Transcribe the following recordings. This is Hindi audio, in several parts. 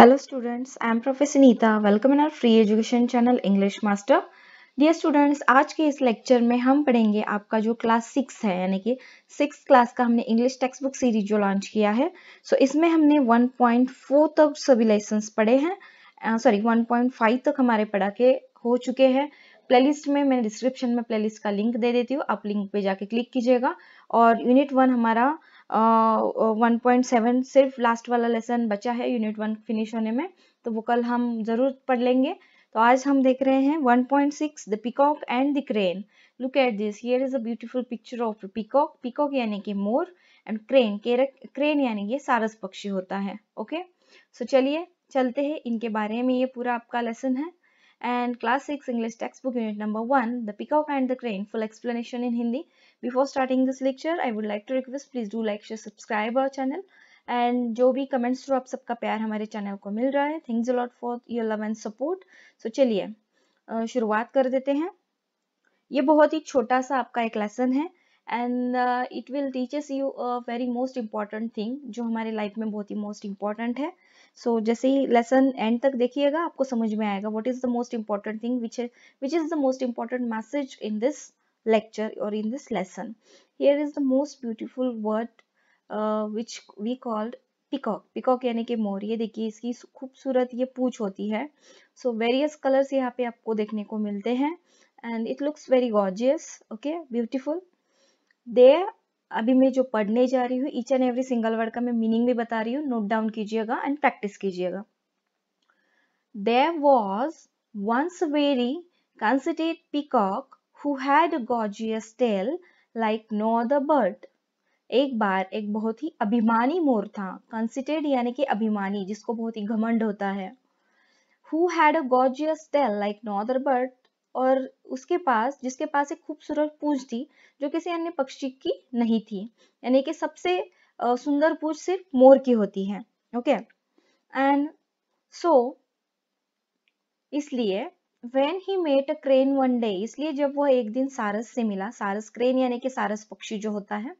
Hello students, I am Professor Neeta. Welcome in our free education channel English Master. Dear students आज के इस लेक्चर में हम पढ़ेंगे आपका जो क्लास सिक्स है यानी कि सिक्स क्लास का हमने इंग्लिश टेक्स्ट बुक सीरीज जो लॉन्च किया है सो so, इसमें हमने 1.4 तक सभी लेसन पढ़े हैं सॉरी पॉइंट 1.5 तक हमारे पढ़ा के हो चुके हैं प्लेलिस्ट में मैंने डिस्क्रिप्शन में प्लेलिस्ट का लिंक दे देती हूँ आप लिंक पे जाके क्लिक कीजिएगा और यूनिट वन हमारा 1.7 सिर्फ लास्ट वाला लेसन बचा है यूनिट वन फिनिश होने में तो वो कल हम जरूर पढ़ लेंगे तो आज हम देख रहे हैं 1.6 the peacock and the crane look at this here is a beautiful picture of peacock peacock यानी कि मोर एंड क्रेन क्रेन यानी कि सारस पक्षी होता है ओके सो चलिए चलते हैं इनके बारे में ये पूरा आपका लेसन है and class six English english book unit number one the peacock and the crane full explanation in Hindi before starting this lecture I would like to request please do like share subscribe our channel and जो भी कमेंट्स थ्रू आप सबका प्यार हमारे चैनल को मिल रहा है thanks a lot for your love and support so चलिए शुरुआत कर देते हैं ये बहुत ही छोटा सा आपका एक लेसन है and it will teaches you a very most important thing जो हमारे लाइफ में बहुत ही मोस्ट इम्पॉर्टेंट है सो so, जैसे ही लेसन एंड तक देखिएगा आपको समझ में आएगा what is the most important thing which is the most important message in this lecture or in this lesson. Here is the most beautiful word uh, which we called peacock peacock यानी कि मोर ये देखिए इसकी खूबसूरत ये पूछ होती है सो वेरियस कलर्स यहाँ पे आपको देखने को मिलते हैं and it looks very gorgeous okay beautiful दे अभी मैं जो पढ़ने जा रही हूँ each and every single word का मैं मीनिंग भी बता रही हूँ नोट डाउन कीजिएगा एंड प्रैक्टिस कीजिएगा there was once very conceited peacock who had gorgeous tail like no other bird एक बार एक बहुत ही अभिमानी मोर था कंसिटेड यानी कि अभिमानी जिसको बहुत ही घमंड होता है who had a gorgeous tail like no other bird और उसके पास जिसके पास एक खूबसूरत पूछ थी जो किसी अन्य पक्षी की नहीं थी यानी कि सबसे सुंदर पूछ सिर्फ मोर की होती है ओके एंड सो इसलिए when he met a crane one day इसलिए जब वह एक दिन सारस से मिला सारस क्रेन यानी कि सारस पक्षी जो होता है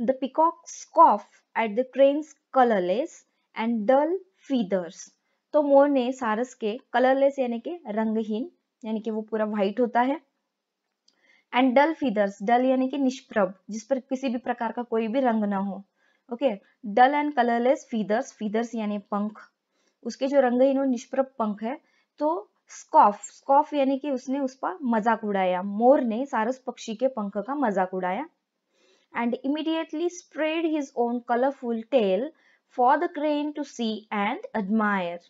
the peacock scoff at the crane's colourless and dull feathers तो मोर ने सारस के कलरलेस यानी कि रंगहीन यानी कि वो पूरा व्हाइट होता है एंड डल फीदर्स डल यानी कि निष्प्रभ जिस पर किसी भी प्रकार का कोई भी रंग ना हो okay dull and colourless feathers feathers यानी पंख उसके जो रंगहीन और निष्प्रभ पंख है तो स्कॉफ स्कॉफ यानी कि उसने उस पर मजाक उड़ाया मोर ने सारस पक्षी के पंख का मजाक उड़ाया and immediately spread his own colourful tail for the crane to see and admire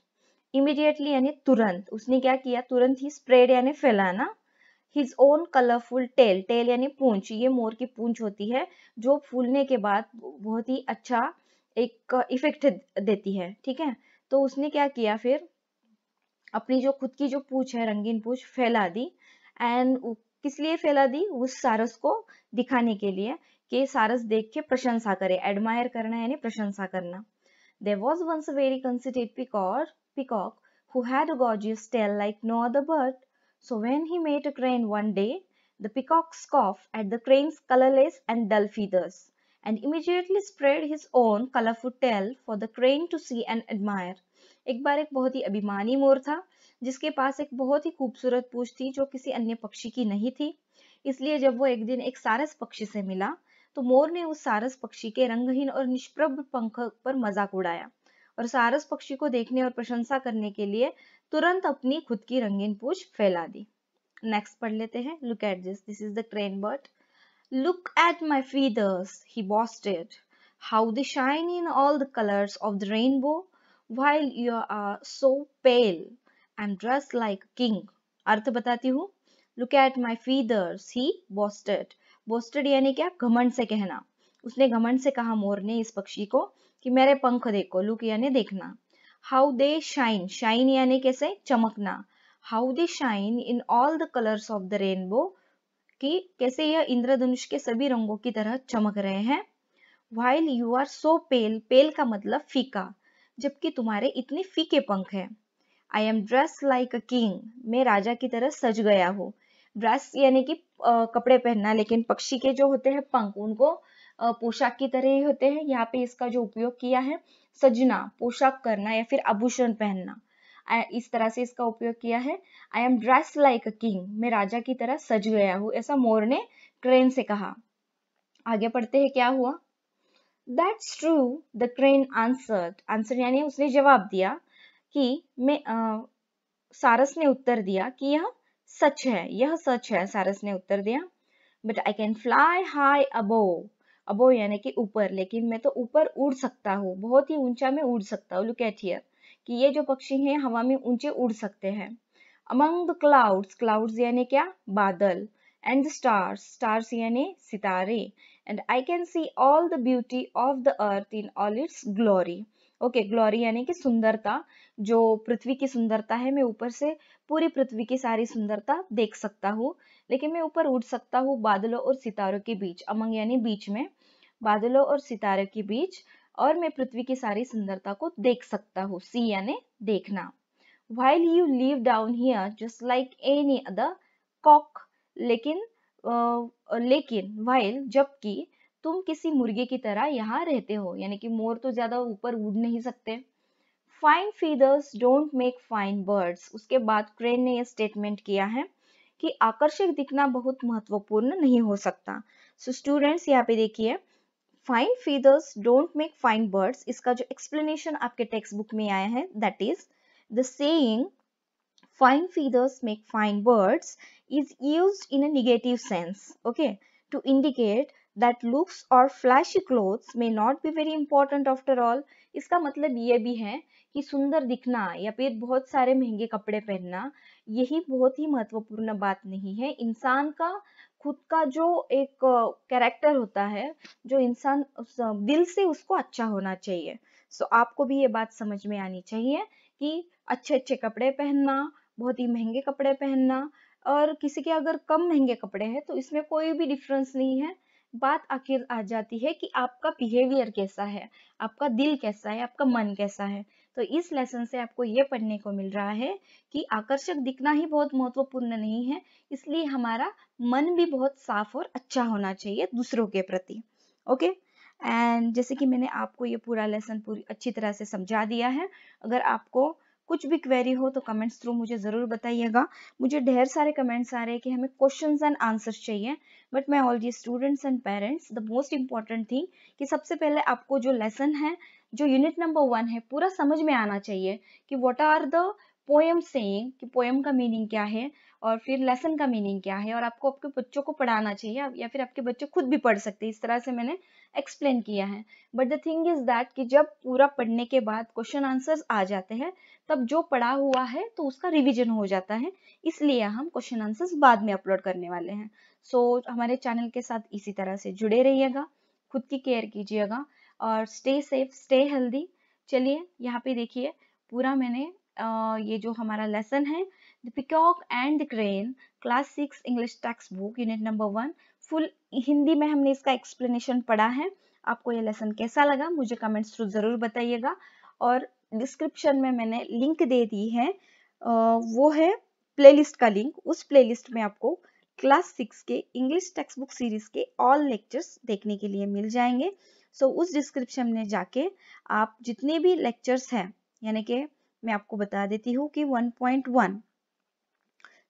immediately यानी तुरंत उसने क्या किया तुरंत ही स्प्रेड यानी फैलाना his own colourful tail tail यानी पूंछ ये मोर की पूंछ होती है जो फूलने के बाद बहुत ही अच्छा एक इफेक्ट देती है ठीक है तो उसने क्या किया फिर अपनी जो खुद की जो पूछ है रंगीन पूछ फैला दी एंड किस लिए फैला दी उस सारस को दिखाने के लिए कि सारस देख के प्रशंसा करे एडमायर करना यानी प्रशंसा करना there was once very conceited peacock peacock who had a gorgeous tail like no other bird so when he met a crane one day the peacock scoff at the crane's colourless and dull feathers and immediately spread his own colourful tail for the crane to see and admire एक बार एक बहुत ही अभिमानी मोर था जिसके पास एक बहुत ही खूबसूरत पूछ थी जो किसी अन्य पक्षी की नहीं थी इसलिए जब वो एक दिन एक सारस पक्षी से मिला तो मोर ने उस सारस पक्षी के रंगहीन और निष्प्रभ पंख पर मजाक उड़ाया और सारस पक्षी को देखने और प्रशंसा करने के लिए तुरंत अपनी खुद की रंगीन पूछ फैला दी नेक्स्ट पढ़ लेते हैं look at this this is the crane bird look at my feathers he boasted how they shine in all the colours of the rainbow while you are so pale, I'm dressed like a king. अर्थ बताती हूँ look at my feathers he boasted boasted यानी क्या घमंड से कहना उसने घमंड से कहा मोर ने इस पक्षी को कि मेरे पंख देखो लुक यानी देखना हाउ दे शाइन शाइन यानी कैसे चमकना how they shine in all the colours of the rainbow कि कैसे यह इंद्रधनुष के सभी रंगों की तरह चमक रहे हैं while you are so pale pale का मतलब फीका जबकि तुम्हारे इतने फीके पंख हैं I am dress like a king मैं राजा की तरह सज गया हूँ ड्रेस यानी कि कपड़े पहनना लेकिन पक्षी के जो होते हैं पंख उनको पोशाक की तरह ही होते हैं यहाँ पे इसका जो उपयोग किया है सजना पोशाक करना या फिर आभूषण पहनना इस तरह से इसका उपयोग किया है I am dress like a king मैं राजा की तरह सज गया हूँ ऐसा मोर ने क्रेन से कहा आगे पढ़ते हैं क्या हुआ that's true the crane answer answer यानी उसने जवाब दिया कि मैं सारस ने उत्तर दिया कि यह सच है यह सच है सारस ने उत्तर दिया but I can fly high above above यानी कि ऊपर लेकिन मैं तो ऊपर उड़ सकता हूँ बहुत ही ऊंचा में उड़ सकता हूँ लुक एट हियर कि ये जो पक्षी हैं हवा में ऊंचे उड़ सकते हैं अमंग द क्लाउड्स क्लाउड्स यानी क्या बादल and the stars stars yani sitare and i can see all the beauty of the earth in all its glory okay glory यानी कि सुंदरता जो पृथ्वी की सुंदरता है मैं ऊपर से पूरी पृथ्वी की सारी सुंदरता देख सकता हूँ लेकिन मैं ऊपर उड़ सकता हूँ बादलों और सितारों के बीच अमंग यानी बीच में बादलों और सितारों के बीच और मैं पृथ्वी की सारी सुंदरता को देख सकता हूँ सी यानी देखना while you live down here just like any other cock लेकिन लेकिन वाइल जबकि तुम किसी मुर्गे की तरह यहाँ रहते हो यानी कि मोर तो ज्यादा ऊपर उड़ नहीं सकते fine feathers don't make fine birds उसके बाद क्रेन ने यह स्टेटमेंट किया है कि आकर्षक दिखना बहुत महत्वपूर्ण नहीं हो सकता सो स्टूडेंट्स यहाँ पे देखिए fine feathers don't make fine birds इसका जो एक्सप्लेनेशन आपके टेक्स्ट बुक में आया है that is the saying fine feathers make fine birds is used in a negative sense, okay, to indicate that looks or flashy clothes may not be very important after all. इसका मतलब ये भी है कि सुंदर दिखना या फिर बहुत सारे महंगे कपड़े पहनना यही बहुत ही महत्वपूर्ण बात नहीं है इंसान का खुद का जो एक कैरेक्टर होता है जो इंसान दिल से उसको अच्छा होना चाहिए सो so, आपको भी ये बात समझ में आनी चाहिए कि अच्छे अच्छे कपड़े पहनना बहुत ही महंगे कपड़े पहनना और किसी के अगर कम महंगे कपड़े हैं तो इसमें कोई भी डिफरेंस नहीं है बात आखिर आ जाती है कि आपका बिहेवियर कैसा है आपका दिल कैसा है आपका मन कैसा है तो इस लेसन से आपको ये पढ़ने को मिल रहा है कि आकर्षक दिखना ही बहुत महत्वपूर्ण नहीं है इसलिए हमारा मन भी बहुत साफ और अच्छा होना चाहिए दूसरों के प्रति ओके एंड जैसे कि मैंने आपको ये पूरा लेसन पूरी अच्छी तरह से समझा दिया है अगर आपको कुछ भी क्वेरी हो तो कमेंट्स थ्रू मुझे ज़रूर बताइएगा मुझे ढेर सारे कमेंट्स आ रहे हैं कि हमें क्वेश्चंस एंड आंसर्स चाहिए बट मैं all the students and parents the most important thing कि सबसे पहले आपको जो लेसन है जो यूनिट नंबर वन है पूरा समझ में आना चाहिए कि what are the poem saying कि पोएम का मीनिंग क्या है और फिर लेसन का मीनिंग क्या है और आपको आपके बच्चों को पढ़ाना चाहिए या फिर आपके बच्चे खुद भी पढ़ सकते हैं इस तरह से मैंने एक्सप्लेन किया है but the thing is that कि जब पूरा पढ़ने के बाद क्वेश्चन आंसर्स आ जाते हैं तब जो पढ़ा हुआ है तो उसका रिविजन हो जाता है इसलिए हम क्वेश्चन आंसर्स बाद में अपलोड करने वाले हैं सो so, हमारे चैनल के साथ इसी तरह से जुड़े रहिएगा खुद की केयर कीजिएगा और स्टे सेफ स्टे हेल्दी चलिए यहाँ पे देखिए पूरा मैंने ये जो हमारा लेसन है The Peacock and the Crane, class six English text book unit number one full Hindi में हमने इसका एक्सप्लेनेशन पढ़ा है आपको ये लेसन कैसा लगा मुझे कमेंट्स थ्रू ज़रूर बताइएगा और डिस्क्रिप्शन में मैंने लिंक दे दी है वो है प्लेलिस्ट का लिंक उस प्लेलिस्ट में आपको क्लास सिक्स के इंग्लिश टेक्स्ट बुक सीरीज के ऑल लेक्चर्स देखने के लिए मिल जाएंगे सो so, उस डिस्क्रिप्शन में जाके आप जितने भी लेक्चर्स हैं यानी कि मैं आपको बता देती हूँ कि 1.1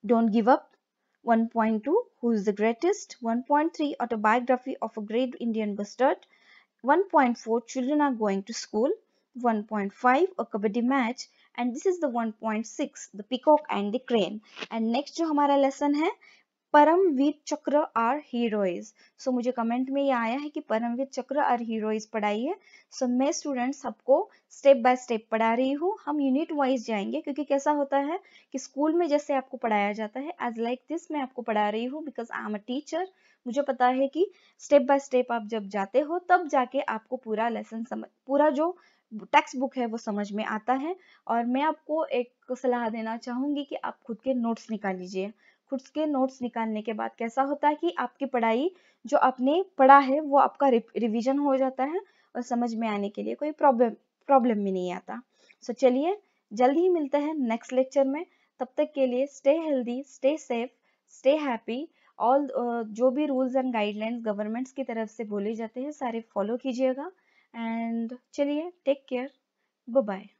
Don't Give Up 1.2 Who is the Greatest 1.3 Autobiography of a Great Indian Bustard. 1.4 Children Are Going to School 1.5 A Kabaddi Match and this is the 1.6 The Peacock and the Crane and next जो हमारा lesson है परमवीर चक्र आर हीरोइज सो मुझे कमेंट में ये आया है कि परमवीर चक्र आर हीरोइज पढ़ाई है सो so, मैं स्टूडेंट सबको स्टेप बाय स्टेप पढ़ा रही हूँ हम यूनिट वाइज जाएंगे क्योंकि कैसा होता है कि स्कूल में जैसे आपको पढ़ाया जाता है एज लाइक दिस मैं आपको पढ़ा रही हूँ because I am a teacher मुझे पता है कि स्टेप बाय स्टेप आप जब जाते हो तब जाके आपको पूरा लेसन समझ पूरा जो टेक्स्ट बुक है वो समझ में आता है और मैं आपको एक सलाह देना चाहूंगी कि आप खुद के नोट्स निकाल लीजिए खुद के नोट्स निकालने के बाद कैसा होता है कि आपकी पढ़ाई जो आपने पढ़ा है वो आपका रिविजन हो जाता है और समझ में आने के लिए कोई प्रॉब्लम प्रॉब्लम भी नहीं आता सो so, चलिए जल्द ही मिलते हैं नेक्स्ट लेक्चर में तब तक के लिए stay healthy stay safe stay happy all जो भी रूल्स एंड गाइडलाइंस गवर्नमेंट्स की तरफ से बोले जाते हैं सारे फॉलो कीजिएगा एंड चलिए टेक केयर बाय